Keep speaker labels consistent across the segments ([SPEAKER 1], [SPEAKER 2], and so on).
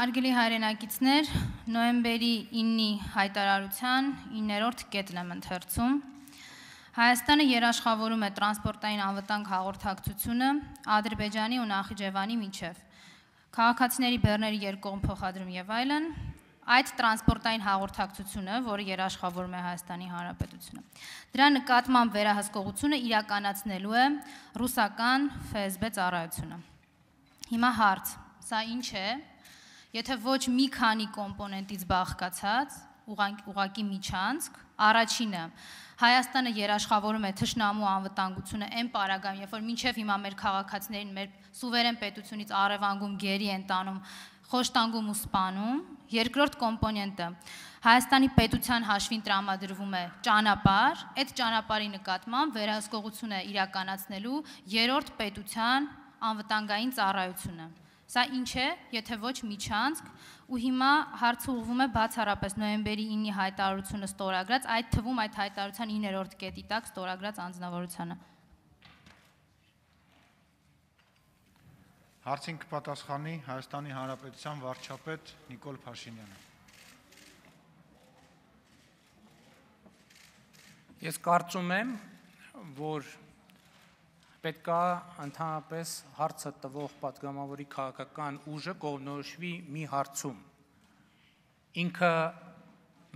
[SPEAKER 1] Հարգելի հայրենակիցներ, նոյեմբերի 9-ի հայտարարության 9-րդ կետն եմ ընթերցում։ Հայաստանը երաշխավորում է տրանսպորտային անվտանգ հաղորդակցությունը Ադրբեջանի ու Նախիջևանի միջև։ Քաղաքացիների բեռների երկողմ փոխադրում եւ այլն, այդ տրանսպորտային հաղորդակցությունը, որը երաշխավորում է Հայաստանի Հանրապետությունը։ Դրա նկատմամբ վերահսկողությունը իրականացնելու է ռուսական ՖՍԲ ծառայությունը։ Հիմա հարց. սա ինչ է Եթե ոչ մի քանի կոմպոնենտից բաղկացած ուղակի միջանցք, առաջինը Հայաստանը երաշխավորում է թշնամու անվտանգությունը այն պարագայում, երբ որ մինչև հիմա մեր քաղաքացիներին մեր սուվերեն պետությունից առևանգում գերի են տանում, խոշտանգում ու սպանում, երկրորդ կոմպոնենտը Հայաստանի պետության հաշվին տրամադրվում է ճանապարհ, այդ ճանապարհի նկատմամբ վերահսկողությունը իրականացնելու երրորդ պետության անվտանգային ծառայությունը։ Սա ինչ է, եթե ոչ միջանցք ու հիմա հարցը ուղղվում է բացառապես նոյեմբերի 9-ի հայտարարությունը ստորագրած, այդ թվում այդ հայտարարության 9-րդ կետի տակ ստորագրած անձնավորությանը։
[SPEAKER 2] Հարցին կպատասխանի Հայաստանի Հանրապետության վարչապետ Նիկոլ Փաշինյանը։ Ես կարծում եմ, որ պետքա ընդհանրապես հարցը տվող падգամավորի քաղաքական ուժը կողնորոշվի մի հարցում։ Ինքը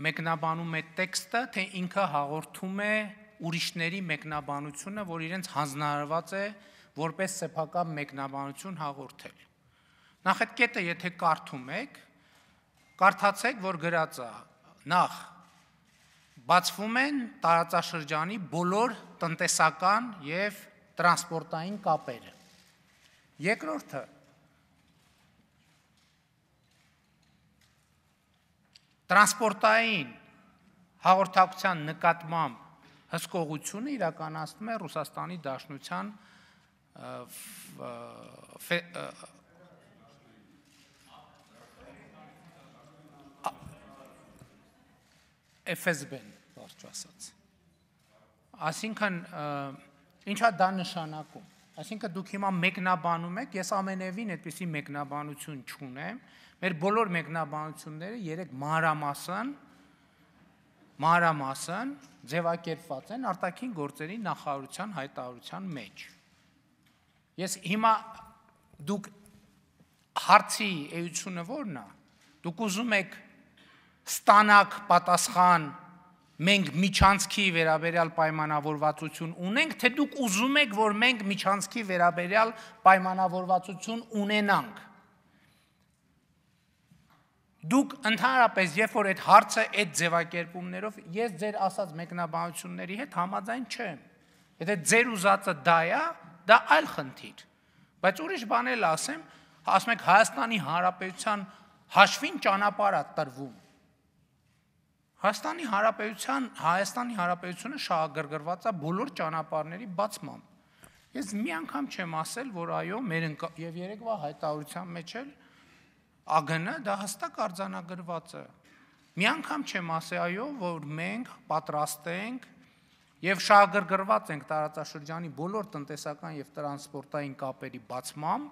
[SPEAKER 2] մեկնաբանում է տեքստը, թե ինքը հաղորդում է ուրիշների մեկնաբանությունը, որ իրենց հանձնարարված է որպես սեփական մեկնաբանություն հաղորդել։ Նախ այդ կետը, եթե կարդում եք, կարդացեք, որ գրած է նախ բացվում են տարածաշրջանի բոլոր տնտեսական եւ տրանսպորտային կապերը։ Երկրորդը տրանսպորտային հաղորդակցության նկատմամբ հսկողությունը իրականացնում է Ռուսաստանի Դաշնության FSB-ն, բարձր ասած։ Այսինքն Ինչա դա նշանակում։ Այսինքն դուք հիմա մեկնաբանում եք, ես ամենևին այդպիսի մեկնաբանություն չունեմ։ Մեր բոլոր մեկնաբանությունները երեք մանրամասն մանրամասն ձևակերպված են արտաքին գործերի նախարարության հայտարարության մեջ։ Ես հիմա դուք հարցի էությունը ո՞րն է։ Դուք ուզում եք ստանալ պատասխան մենք միջանցքի վերաբերյալ պայմանավորվածություն ունենք, թե դուք ուզում եք, որ մենք միջանցքի վերաբերյալ պայմանավորվածություն ունենանք։ Դուք ընդհանրապես, երբ որ այդ հարցը այդ ձևակերպումներով, ես ձեր ասած մեկնաբանությունների հետ համաձայն չեմ։ Եթե ձեր ուզածը դա է, դա այլ խնդիր։ Բայց ուրիշ բան էլ ասեմ, ասում եք Հայաստանի Հանրապետության հաշվին ճանապարհ է տրվում Հայաստանի Հանրապետության Հայաստանի Հանրապետությունը շահագրգռված է բոլոր ճանապարհների բացմամբ։ Ես մի անգամ չեմ ասել, որ այո, մեր եւ Երևանի հայտարարության մեջ էլ ԱԳՆ դա հստակ արձանագրված է։ Մի անգամ չեմ ասել այո, որ մենք պատրաստ ենք եւ շահագրգռված ենք տարածաշրջանի բոլոր տնտեսական եւ տրանսպորտային կապերի բացմամբ,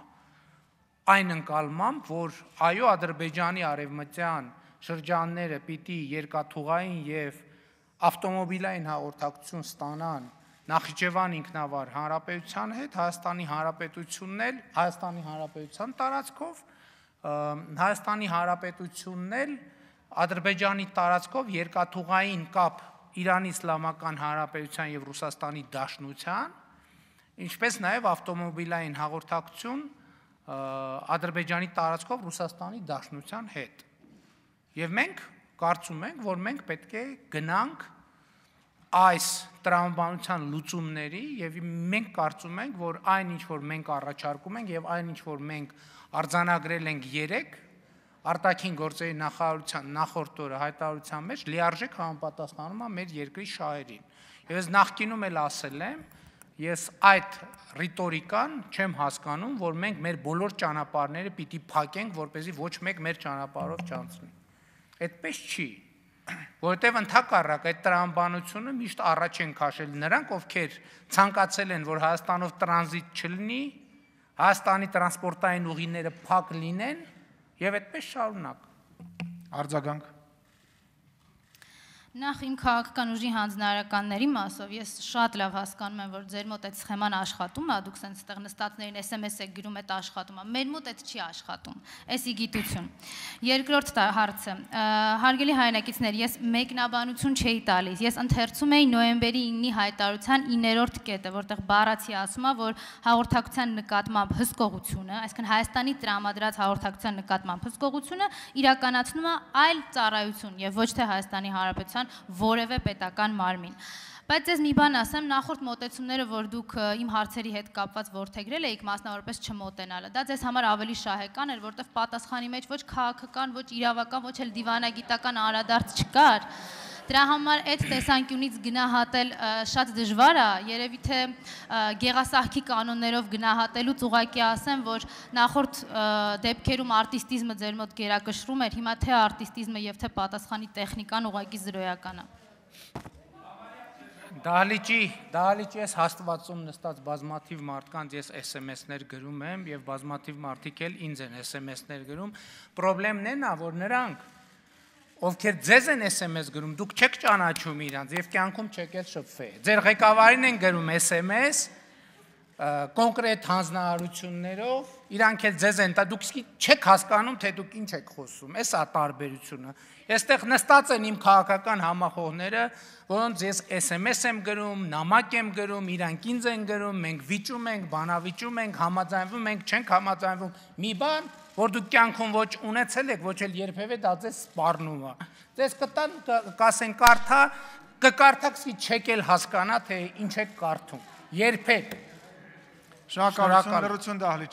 [SPEAKER 2] այն ընկալմամբ, որ այո, Ադրբեջանի արևմտյան շրջանները պիտի երկաթուղային եւ ավտոմոբիլային հաղորդակցություն ստանան Նախիջևան ինքնավար հանրապետության հետ Հայաստանի հանրապետությունն էլ Հայաստանի հանրապետության տարածքով Հայաստանի հանրապետությունն էլ Ադրբեջանի տարածքով երկաթուղային կապ Իրանի իսլամական հանրապետության եւ Ռուսաստանի Դաշնության, ինչպես նաեւ ավտոմոբիլային հաղորդակցություն Ադրբեջանի տարածքով Ռուսաստանի Դաշնության հետ։ Եվ մենք կարծում ենք, որ մենք պետք է գնանք այս տրամաբանության լուծումների եւ մենք կարծում ենք, որ այն ինչ որ մենք առաջարկում ենք եւ այն ինչ որ մենք արձանագրել ենք 3 արտաքին գործերի նախարարության նախորդ օրը հայտարարության մեջ լիարժեք համապատասխանում է մեր երկրի շահերին։ Եվ ես նախկինում էլ ասել եմ, ես այդ ռիտորիկան չեմ հասկանում, որ մենք մեր բոլոր ճանապարհները պիտի փակենք, որ เป զի ոչ մեկ մեր ճանապարհով չանցնի այդպես չի, որովհետև ընդհակառակ այդ տրամաբանությունը միշտ առաջ են քաշել նրանք, ովքեր ցանկացել են, որ Հայաստանով տրանզիտ չլինի, Հայաստանի տրանսպորտային ուղիները փակ լինեն եւ այդպես շարունակ։ Արձագանք
[SPEAKER 1] Նախ իմ քաղաքական ուժի հանձնարարականների մասով ես շատ լավ հասկանում եմ, որ ձեր մոտ այդ սխեման աշխատում է, դուք ցենց այդտեղ նստածներին SMS եք գրում, այդ աշխատում է։ Մեր մոտ այդ չի աշխատում։ Էս իգիտություն։ Երկրորդ հարցը. հարգելի հայրենակիցներ, ես մեկնաբանություն չէի տալիս։ Ես ընթերցում էի նոյեմբերի 9-ի հայտարարության 9-րդ կետը, որտեղ բառացի ասում է, որ հաղորդակցության նկատմամբ հսկողությունը, այսինքն Հայաստանի տրամադրած հաղորդակցության նկատմամբ հսկողությունը իրականացնում է այլ ծառայություն եւ ոչ թե Հայաստանի Հանրապետության իրականության որևէ պետական մարմին։ Բայց ես մի բան ասեմ, նախորդ մոտեցումները, որ դուք իմ հարցերի հետ կապված ворթեգրել էիք, մասնավորապես չմոտենալը, դա ձեզ համար ավելի շահեկան էր, որովհետև պատասխանի մեջ ոչ քաղաքական, ոչ իրավական, ոչ էլ դիվանագիտական անդրադարձ չկար։ Դրա համար այդ տեսանկյունից գնահատել շատ դժվար է, երևի թե գեղասահքի կանոններով գնահատելուց ուղակի ասեմ, որ նախորդ դեպքերում արտիստիզմը ձեր մոտ գերակշռում էր, հիմա թե արտիստիզմը եւ թե պատասխանի տեխնիկան ուղակի զրոյական է։
[SPEAKER 2] Դահլիճի, դահլիճի ես հաստվածում նստած բազմաթիվ մարդկանց ես SMS-ներ գրում եմ եւ բազմաթիվ մարդիկ էլ ինձ են SMS-ներ գրում։ Պրոբլեմն էն է, որ նրանք ովքեր ձեզ են SMS գրում, դուք չեք ճանաչում իրանց եւ կյանքում չեք էլ շփվել։ Ձեր ղեկավարին են գրում SMS, կոնկրետ հանձնարարություններով, իրանք էլ ձեզ են տա, դուք իսկի չեք հասկանում, թե դուք ինչ եք խոսում, էս է տարբերությունը։ Եստեղ նստած են իմ քաղաքական համախոհները, որոնց ես SMS եմ գրում, նամակ եմ գրում, իրանք ինձ են գրում, մենք վիճում ենք, բանավիճում ենք, համաձայնվում ենք, չենք համաձայնվում։ Մի բան, որ դուք կյանքում ոչ ունեցել եք, ոչ էլ երբևէ դա ձեզ սպառնում է։ Ձեզ կտան կասեն կարդա, կկարդաք, իսկ չեք էլ հասկանա, թե ինչ եք կարդում։ Երբեք Շնորհակալություն։ Շնորհակալություն դահլիճ